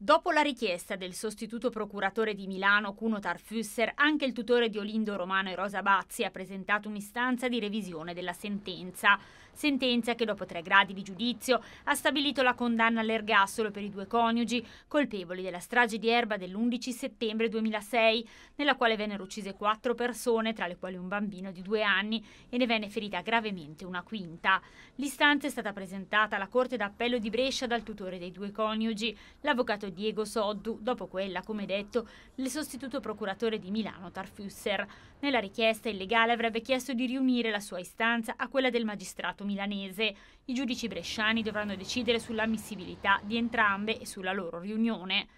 Dopo la richiesta del sostituto procuratore di Milano Cuno Tarfusser, anche il tutore di Olindo Romano e Rosa Bazzi ha presentato un'istanza di revisione della sentenza. Sentenza che dopo tre gradi di giudizio ha stabilito la condanna all'ergassolo per i due coniugi colpevoli della strage di Erba dell'11 settembre 2006, nella quale vennero uccise quattro persone, tra le quali un bambino di due anni, e ne venne ferita gravemente una quinta. L'istanza è stata presentata alla Corte d'Appello di Brescia dal tutore dei due coniugi, l'avvocato nominato Diego Soddu, dopo quella, come detto, del sostituto procuratore di Milano Tarfusser. Nella richiesta illegale avrebbe chiesto di riunire la sua istanza a quella del magistrato milanese. I giudici bresciani dovranno decidere sull'ammissibilità di entrambe e sulla loro riunione.